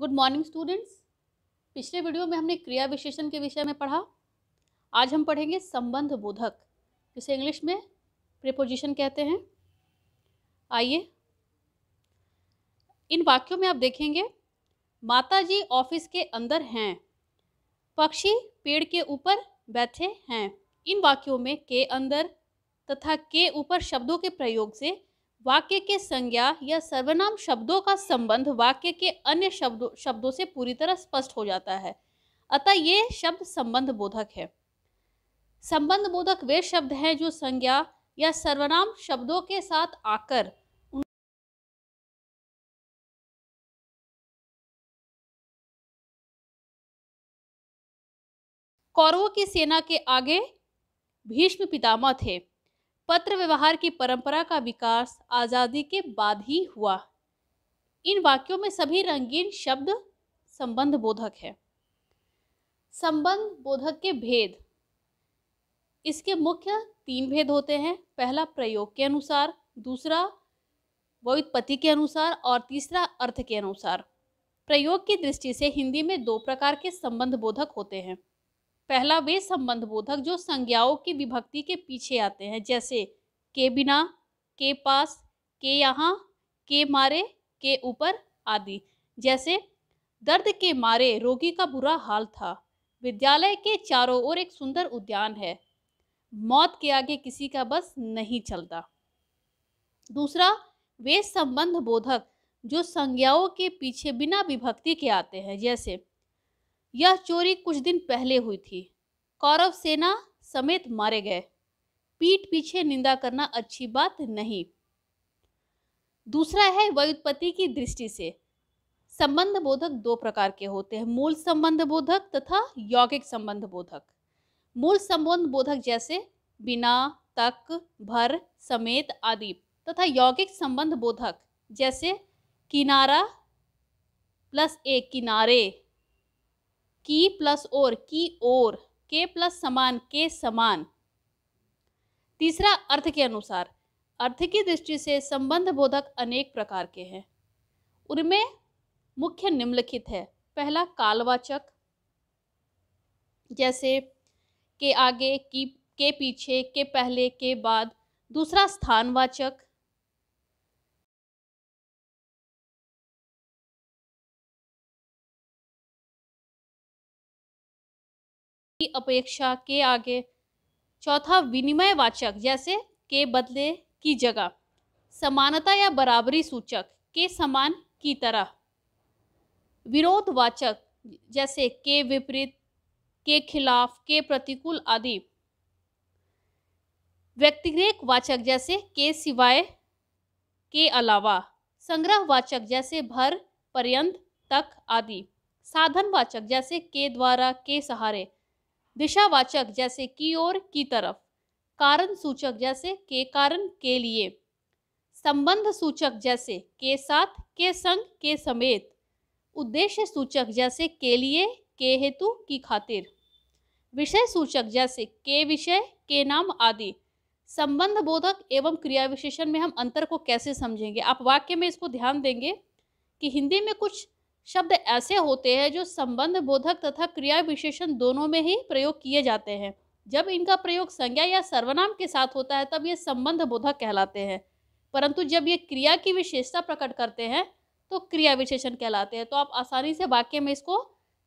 good morning students पिछले video में हमने क्रिया विशेषण के विषय में पढ़ा आज हम पढ़ेंगे संबंध बोधक जिसे इंग्लिश में प्रिपोजिशन कहते हैं आइए इन वाक्यों में आप देखेंगे माता जी ऑफिस के अंदर हैं पक्षी पेड़ के ऊपर बैठे हैं इन वाक्यों में के अंदर तथा के ऊपर शब्दों के प्रयोग से वाक्य के संज्ञा या सर्वनाम शब्दों का संबंध वाक्य के अन्य शब्दों शब्दों से पूरी तरह स्पष्ट हो जाता है अतः ये शब्द संबंध बोधक है संबंध बोधक वे शब्द हैं जो संज्ञा या सर्वनाम शब्दों के साथ आकर कौरवों की सेना के आगे भीष्म पितामह थे पत्र व्यवहार की परंपरा का विकास आज़ादी के बाद ही हुआ इन वाक्यों में सभी रंगीन शब्द संबंध बोधक है संबंध बोधक के भेद इसके मुख्य तीन भेद होते हैं पहला प्रयोग के अनुसार दूसरा वोत्पत्ति के अनुसार और तीसरा अर्थ के अनुसार प्रयोग की दृष्टि से हिंदी में दो प्रकार के संबंध बोधक होते हैं पहला वे संबंध बोधक जो संज्ञाओं की विभक्ति के पीछे आते हैं जैसे के बिना के पास के यहाँ के मारे के ऊपर आदि जैसे दर्द के मारे रोगी का बुरा हाल था विद्यालय के चारों ओर एक सुंदर उद्यान है मौत के आगे किसी का बस नहीं चलता दूसरा वे संबंध बोधक जो संज्ञाओं के पीछे बिना विभक्ति के आते हैं जैसे यह चोरी कुछ दिन पहले हुई थी कौरव सेना समेत मारे गए पीठ पीछे निंदा करना अच्छी बात नहीं दूसरा है व्युत्पत्ति की दृष्टि से संबंध बोधक दो प्रकार के होते हैं मूल संबंध बोधक तथा यौगिक संबंध बोधक मूल संबंध बोधक जैसे बिना तक भर समेत आदि तथा यौगिक संबंध बोधक जैसे किनारा प्लस एक किनारे की प्लस और की और के प्लस समान के समान तीसरा अर्थ के अनुसार अर्थ की दृष्टि से संबंध बोधक अनेक प्रकार के हैं उनमें मुख्य निम्नलिखित है पहला कालवाचक जैसे के आगे की के पीछे के पहले के बाद दूसरा स्थानवाचक की अपेक्षा के आगे चौथा विनिमय वाचक जैसे के बदले की जगह समानता या बराबरी सूचक के समान की तरह विरोध वाचक जैसे के विपरीत के खिलाफ के प्रतिकूल आदि व्यक्तिरेक वाचक जैसे के सिवाय के अलावा संग्रह वाचक जैसे भर पर्यंत तक आदि साधन वाचक जैसे के द्वारा के सहारे दिशावाचक जैसे की ओर की तरफ कारण सूचक जैसे के कारण के लिए संबंध सूचक जैसे के साथ के संग के समेत उद्देश्य सूचक जैसे के लिए के हेतु की खातिर विषय सूचक जैसे के विषय के नाम आदि संबंध बोधक एवं क्रिया विशेषण में हम अंतर को कैसे समझेंगे आप वाक्य में इसको ध्यान देंगे कि हिंदी में कुछ शब्द ऐसे होते हैं जो संबंध बोधक तथा क्रिया विशेषण दोनों में ही प्रयोग किए जाते हैं जब इनका प्रयोग संज्ञा या सर्वनाम के साथ होता है तब ये संबंध बोधक कहलाते हैं परंतु जब ये क्रिया की विशेषता प्रकट करते हैं तो क्रिया विशेषण कहलाते हैं तो आप आसानी से वाक्य में इसको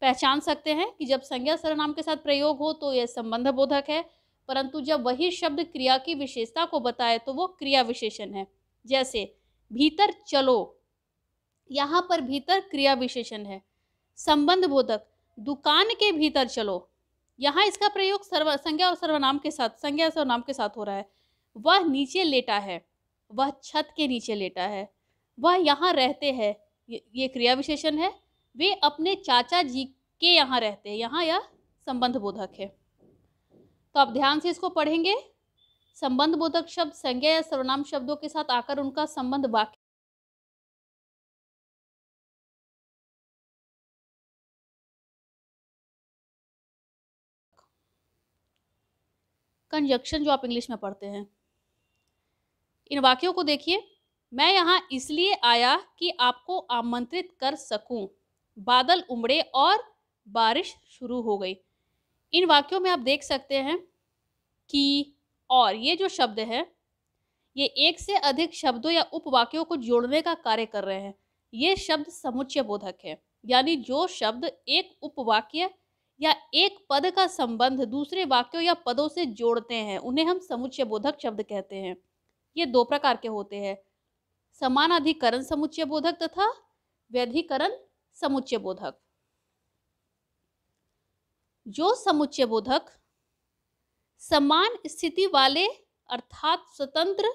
पहचान सकते हैं कि जब संज्ञा सर्वनाम के साथ प्रयोग हो तो यह संबंध बोधक है परंतु जब वही शब्द क्रिया की विशेषता को बताए तो वो क्रिया विशेषण है जैसे भीतर चलो यहाँ पर भीतर क्रिया विशेषण है संबंध बोधक दुकान के भीतर चलो यहाँ इसका प्रयोग सर्व संज्ञा और सर्वनाम के साथ संज्ञा और सर्वनाम के साथ हो रहा है वह नीचे लेटा है वह छत के नीचे लेटा है वह यहाँ रहते हैं ये क्रिया विशेषण है वे अपने चाचा जी के यहाँ रहते हैं यहाँ यह संबंध बोधक है तो आप ध्यान से इसको पढ़ेंगे संबंध बोधक शब्द संज्ञा या सर्वनाम शब्दों के साथ आकर उनका संबंध वाक्य कंजक्शन जो आप इंग्लिश में पढ़ते हैं इन वाक्यों को देखिए मैं यहाँ इसलिए आया कि आपको आमंत्रित कर सकूं बादल उमड़े और बारिश शुरू हो गई इन वाक्यों में आप देख सकते हैं कि और ये जो शब्द है ये एक से अधिक शब्दों या उपवाक्यों को जोड़ने का कार्य कर रहे हैं ये शब्द समुच्चय बोधक है यानी जो शब्द एक उपवाक्य या एक पद का संबंध दूसरे वाक्यों या पदों से जोड़ते हैं उन्हें हम समुच्चय बोधक शब्द कहते हैं ये दो प्रकार के होते हैं समान अधिकरण समुच्चय बोधक तथा व्यधिकरण समुच्चय बोधक जो समुच्चय बोधक समान स्थिति वाले अर्थात स्वतंत्र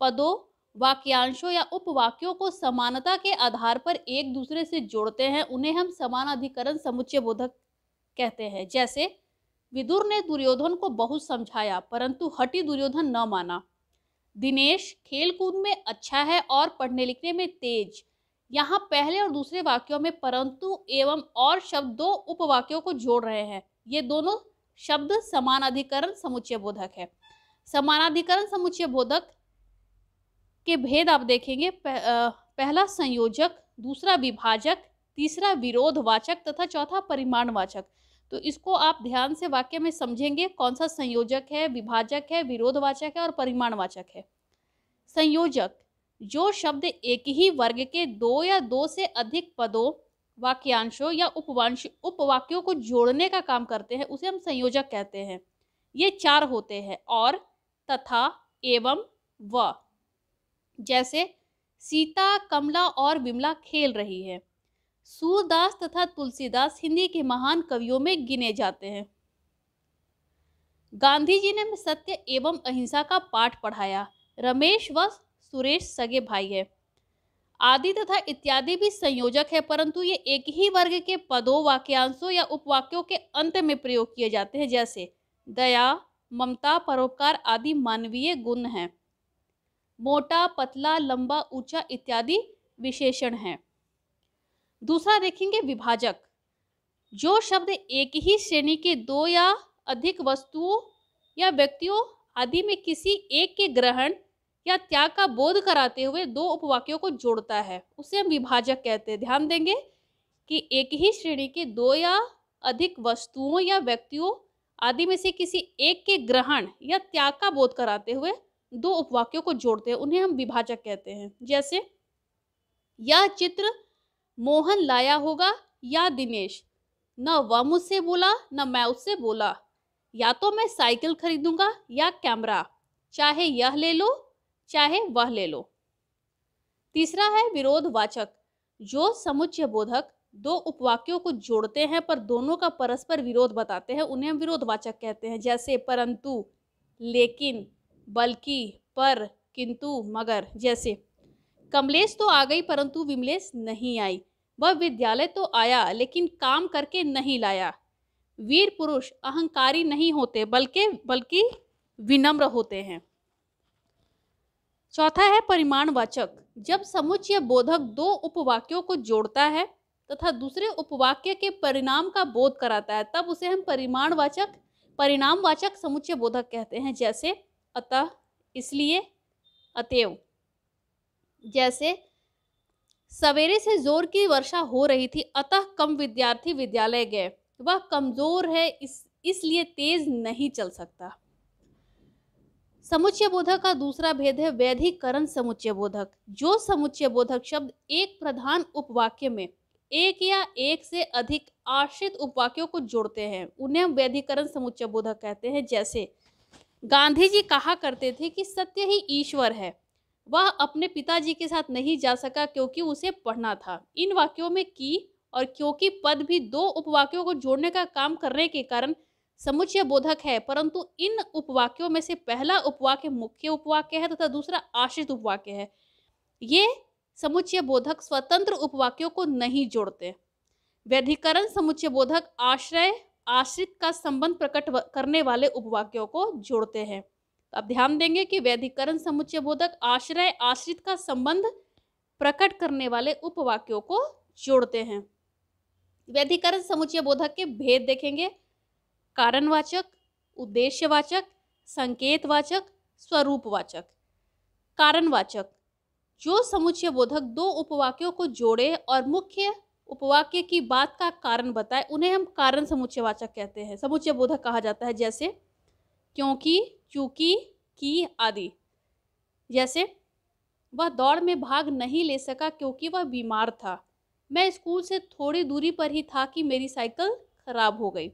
पदों वाक्यांशों या उपवाक्यों को समानता के आधार पर एक दूसरे से जोड़ते हैं उन्हें हम समानाधिकरण समुच्चय बोधक कहते हैं जैसे विदुर ने दुर्योधन को बहुत समझाया परंतु हटी दुर्योधन न माना दिनेश खेलकूद में अच्छा है और पढ़ने लिखने में तेज यहाँ पहले और दूसरे वाक्यों में परंतु एवं और शब्द दो उपवाक्यों को जोड़ रहे हैं ये दोनों शब्द समानाधिकरण समुच्चय बोधक है समानाधिकरण समुच्चय बोधक के भेद आप देखेंगे पह, पहला संयोजक दूसरा विभाजक तीसरा विरोधवाचक तथा चौथा परिमाणवाचक तो इसको आप ध्यान से वाक्य में समझेंगे कौन सा संयोजक है विभाजक है विरोधवाचक है और परिमाणवाचक है संयोजक जो शब्द एक ही वर्ग के दो या दो से अधिक पदों वाक्यांशों या उपवांश उपवाक्यों को जोड़ने का काम करते हैं उसे हम संयोजक कहते हैं ये चार होते हैं और तथा एवं व जैसे सीता कमला और विमला खेल रही है सूरदास तथा तुलसीदास हिंदी के महान कवियों में गिने जाते हैं गांधी जी ने सत्य एवं अहिंसा का पाठ पढ़ाया रमेश व सुरेश सगे भाई है आदि तथा इत्यादि भी संयोजक है परंतु ये एक ही वर्ग के पदों वाक्यांशों या उपवाक्यों के अंत में प्रयोग किए जाते हैं जैसे दया ममता परोपकार आदि मानवीय गुण हैं मोटा पतला लंबा ऊंचा इत्यादि विशेषण हैं दूसरा देखेंगे विभाजक जो शब्द एक ही श्रेणी के दो या अधिक वस्तुओं या व्यक्तियों आदि में किसी एक के ग्रहण या त्याग का बोध कराते हुए दो उपवाक्यों को जोड़ता है उसे हम विभाजक कहते हैं ध्यान देंगे कि एक ही श्रेणी के दो या अधिक वस्तुओं या व्यक्तियों आदि में से किसी एक के ग्रहण या त्याग का बोध कराते हुए दो उपवाक्यों को जोड़ते हैं उन्हें हम विभाजक कहते हैं जैसे यह चित्र मोहन लाया होगा या दिनेश न वह मुझसे बोला न मैं उससे बोला या तो मैं साइकिल खरीदूंगा या कैमरा चाहे यह ले लो चाहे वह ले लो तीसरा है विरोधवाचक जो समुच्चय बोधक दो उपवाक्यों को जोड़ते हैं पर दोनों का परस्पर विरोध बताते हैं उन्हें हम विरोधवाचक कहते हैं जैसे परंतु लेकिन बल्कि पर किंतु मगर जैसे कमलेश तो आ गई परंतु विमलेश नहीं आई वह विद्यालय तो आया लेकिन काम करके नहीं लाया वीर पुरुष अहंकारी नहीं होते बल्कि बल्कि विनम्र होते हैं चौथा है परिमाणवाचक जब समुच्चय बोधक दो उपवाक्यों को जोड़ता है तथा दूसरे उपवाक्य के परिणाम का बोध कराता है तब उसे हम परिमाणवाचक परिणामवाचक समुच्चय बोधक कहते हैं जैसे अतः इसलिए अतएव जैसे सवेरे से जोर की वर्षा हो रही थी अतः कम विद्यार्थी विद्यालय गए वह कमजोर है इस इसलिए तेज नहीं चल सकता समुच्चय बोधक का दूसरा भेद है वैधिकरण समुच्चय बोधक जो समुच्चय बोधक शब्द एक प्रधान उपवाक्य में एक या एक से अधिक आश्रित उपवाक्यों को जोड़ते हैं उन्हें वैधिकरण समुच्चय बोधक कहते हैं जैसे गांधी जी कहा करते थे कि सत्य ही ईश्वर है वह अपने पिताजी के साथ नहीं जा सका क्योंकि उसे पढ़ना था इन वाक्यों में की और क्योंकि पद भी दो उपवाक्यों को जोड़ने का काम करने के कारण समुच्चय बोधक है परंतु इन उपवाक्यों में से पहला उपवाक्य मुख्य उपवाक्य है तथा दूसरा आश्रित उपवाक्य है ये समुच्चय बोधक स्वतंत्र उपवाक्यों को नहीं जोड़ते व्यधिकरण समुच्चय बोधक आश्रय आश्रित का संबंध प्रकट करने वाले उपवाक्यों को जोड़ते हैं तो ध्यान देंगे कि वैधिकरण समुच्चय बोधक आश्रय आश्रित का संबंध प्रकट करने वाले उपवाक्यों को जोड़ते हैं वैधिकरण समुच्चय बोधक के भेद देखेंगे कारणवाचक उद्देश्यवाचक संकेतवाचक स्वरूपवाचक कारणवाचक जो समुच्चय बोधक दो उपवाक्यों को जोड़े और मुख्य उपवाक्य की बात का कारण बताए उन्हें हम कारण समुच्चयवाचक कहते हैं समुच्चय बोधक कहा जाता है जैसे क्योंकि क्योंकि की आदि जैसे वह दौड़ में भाग नहीं ले सका क्योंकि वह बीमार था मैं स्कूल से थोड़ी दूरी पर ही था कि मेरी साइकिल खराब हो गई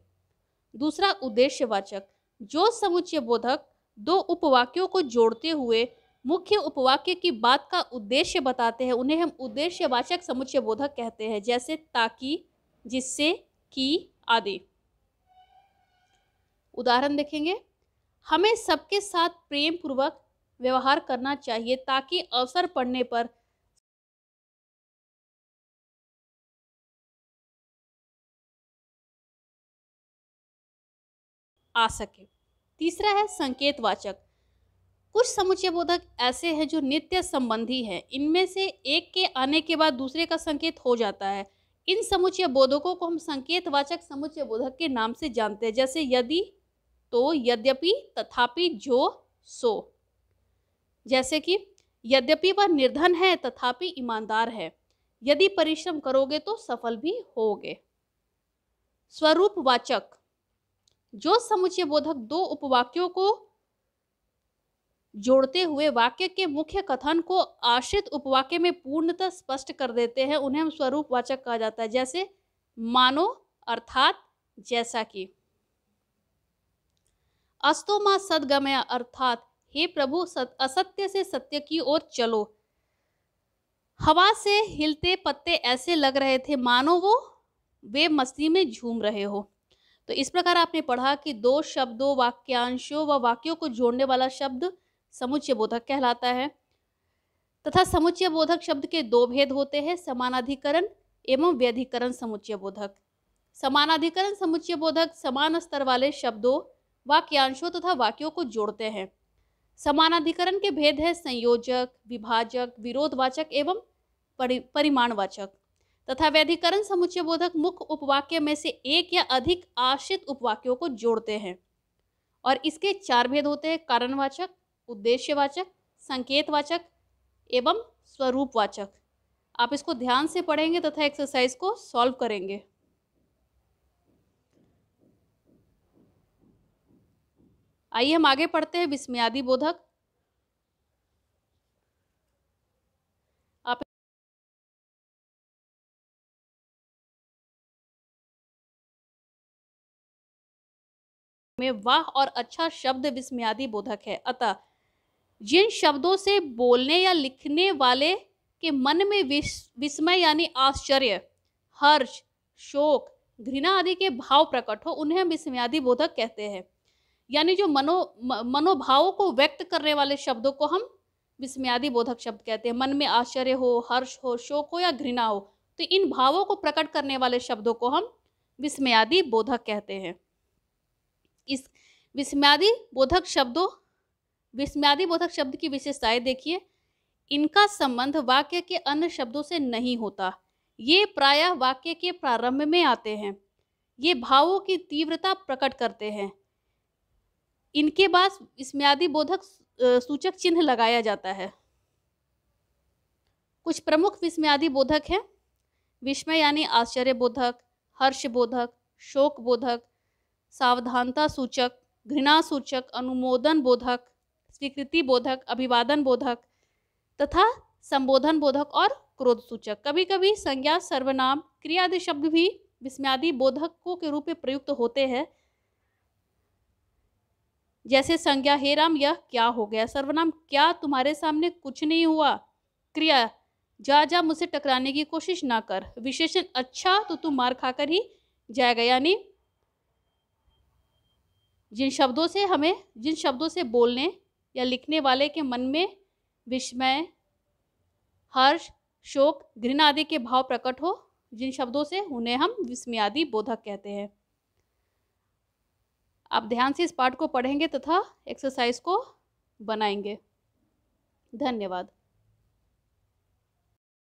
दूसरा उद्देश्यवाचक जो समुच्चय बोधक दो उपवाक्यों को जोड़ते हुए मुख्य उपवाक्य की बात का उद्देश्य बताते हैं उन्हें हम उद्देश्यवाचक समुच्चय बोधक कहते हैं जैसे ताकि जिससे की आदि उदाहरण देखेंगे हमें सबके साथ प्रेम पूर्वक व्यवहार करना चाहिए ताकि अवसर पड़ने पर आ सके तीसरा है संकेतवाचक कुछ समुचे बोधक ऐसे हैं जो नित्य संबंधी हैं इनमें से एक के आने के बाद दूसरे का संकेत हो जाता है इन समुचे बोधकों को हम संकेतवाचक समुचे बोधक के नाम से जानते हैं जैसे यदि तो यद्यपि तथापि जो सो जैसे कि यद्यपि वह निर्धन है तथापि ईमानदार है यदि परिश्रम करोगे तो सफल भी होगे स्वरूप वाचक जो समुचे बोधक दो उपवाक्यों को जोड़ते हुए वाक्य के मुख्य कथन को आश्रित उपवाक्य में पूर्णतः स्पष्ट कर देते हैं उन्हें हम स्वरूप वाचक कहा जाता है जैसे मानो अर्थात जैसा कि माँ सदगमय अर्थात हे प्रभु सत, असत्य से सत्य की ओर चलो हवा से हिलते पत्ते ऐसे लग रहे थे मानो वो वे मस्ती में झूम रहे हो तो इस प्रकार आपने पढ़ा कि दो शब्दों वाक्यांशों व वा वाक्यों को जोड़ने वाला शब्द समुच्चय बोधक कहलाता है तथा समुच्चय बोधक शब्द के दो भेद होते हैं समानाधिकरण एवं व्यधिकरण समुच्चय बोधक समानाधिकरण समुच्चय बोधक समान स्तर वाले शब्दों वाक्यांशों तथा वाक्यों को जोड़ते हैं समानाधिकरण के भेद है संयोजक विभाजक विरोधवाचक एवं परि, परिमाणवाचक तथा व्याधिकरण समुच्चय बोधक मुख्य उपवाक्य में से एक या अधिक आश्रित उपवाक्यों को जोड़ते हैं और इसके चार भेद होते हैं कारणवाचक उद्देश्यवाचक संकेतवाचक एवं स्वरूपवाचक आप इसको ध्यान से पढ़ेंगे तथा एक्सरसाइज को सॉल्व करेंगे आइए हम आगे पढ़ते हैं विस्म्यादि बोधक में वाह और अच्छा शब्द विस्मयादि बोधक है अतः जिन शब्दों से बोलने या लिखने वाले के मन में विस्मय यानी आश्चर्य हर्ष शोक घृणा आदि के भाव प्रकट हो उन्हें हम विस्मयादि बोधक कहते हैं यानी जो मनो मनोभावों को व्यक्त करने वाले शब्दों को हम विस्म्यादि बोधक शब्द कहते हैं मन में आश्चर्य हो हर्ष हो शोक हो या घृणा हो तो इन भावों को प्रकट करने वाले शब्दों को हम विस्म्यादि बोधक कहते हैं इस विस्म्यादि बोधक शब्दों विस्म्यादि बोधक शब्द की विशेषताएं देखिए इनका संबंध वाक्य के अन्य शब्दों से नहीं होता ये प्रायः वाक्य के प्रारंभ में आते हैं ये भावों की तीव्रता प्रकट करते हैं इनके बाद स्म्यादी बोधक सूचक चिन्ह लगाया जाता है कुछ प्रमुख विस्म्यादी बोधक हैं विस्मय यानी आश्चर्य बोधक हर्ष बोधक शोक बोधक सावधानता सूचक घृणा सूचक अनुमोदन बोधक स्वीकृति बोधक अभिवादन बोधक तथा संबोधन बोधक और क्रोध सूचक कभी कभी संज्ञा सर्वनाम क्रियादि शब्द भी विस्म्यादि बोधकों के रूप में प्रयुक्त होते हैं जैसे संज्ञा हे राम यह क्या हो गया सर्वनाम क्या तुम्हारे सामने कुछ नहीं हुआ क्रिया जा जा मुझसे टकराने की कोशिश ना कर विशेषण अच्छा तो तू मार खाकर ही जाएगा यानी जिन शब्दों से हमें जिन शब्दों से बोलने या लिखने वाले के मन में विस्मय हर्ष शोक घृणा आदि के भाव प्रकट हो जिन शब्दों से उन्हें हम विस्मयादि बोधक कहते हैं आप ध्यान से इस पार्ट को पढ़ेंगे तथा एक्सरसाइज को बनाएंगे धन्यवाद